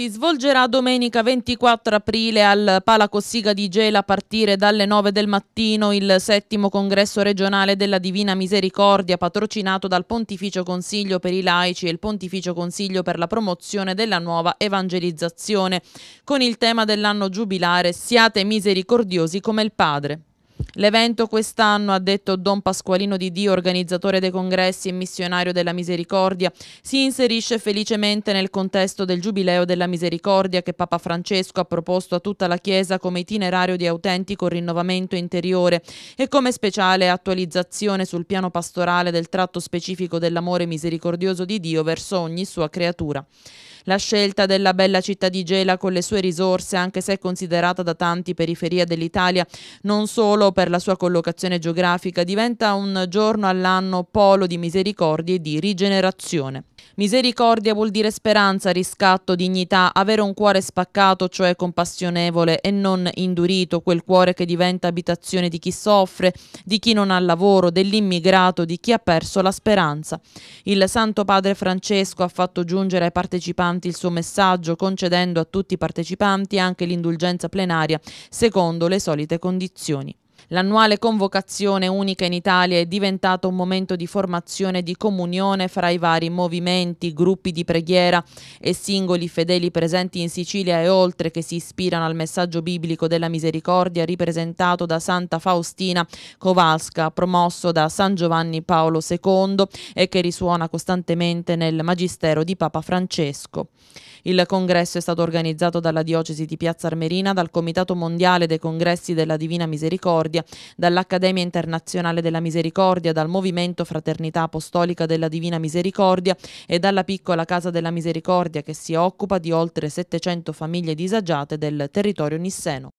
si svolgerà domenica 24 aprile al Pala Cossiga di Gela a partire dalle 9 del mattino il settimo congresso regionale della Divina Misericordia patrocinato dal Pontificio Consiglio per i laici e il Pontificio Consiglio per la promozione della nuova evangelizzazione con il tema dell'anno giubilare Siate misericordiosi come il Padre. L'evento quest'anno, ha detto Don Pasqualino di Dio, organizzatore dei congressi e missionario della misericordia, si inserisce felicemente nel contesto del Giubileo della misericordia che Papa Francesco ha proposto a tutta la Chiesa come itinerario di autentico rinnovamento interiore e come speciale attualizzazione sul piano pastorale del tratto specifico dell'amore misericordioso di Dio verso ogni sua creatura. La scelta della bella città di Gela con le sue risorse, anche se considerata da tanti periferia dell'Italia, non solo per per la sua collocazione geografica, diventa un giorno all'anno polo di misericordia e di rigenerazione. Misericordia vuol dire speranza, riscatto, dignità, avere un cuore spaccato, cioè compassionevole e non indurito, quel cuore che diventa abitazione di chi soffre, di chi non ha lavoro, dell'immigrato, di chi ha perso la speranza. Il Santo Padre Francesco ha fatto giungere ai partecipanti il suo messaggio, concedendo a tutti i partecipanti anche l'indulgenza plenaria, secondo le solite condizioni. L'annuale convocazione unica in Italia è diventata un momento di formazione e di comunione fra i vari movimenti, gruppi di preghiera e singoli fedeli presenti in Sicilia e oltre che si ispirano al messaggio biblico della misericordia ripresentato da Santa Faustina Kowalska, promosso da San Giovanni Paolo II e che risuona costantemente nel Magistero di Papa Francesco. Il congresso è stato organizzato dalla diocesi di Piazza Armerina, dal Comitato Mondiale dei Congressi della Divina Misericordia Misericordia, dall'Accademia Internazionale della Misericordia, dal Movimento Fraternità Apostolica della Divina Misericordia e dalla piccola Casa della Misericordia che si occupa di oltre 700 famiglie disagiate del territorio nisseno.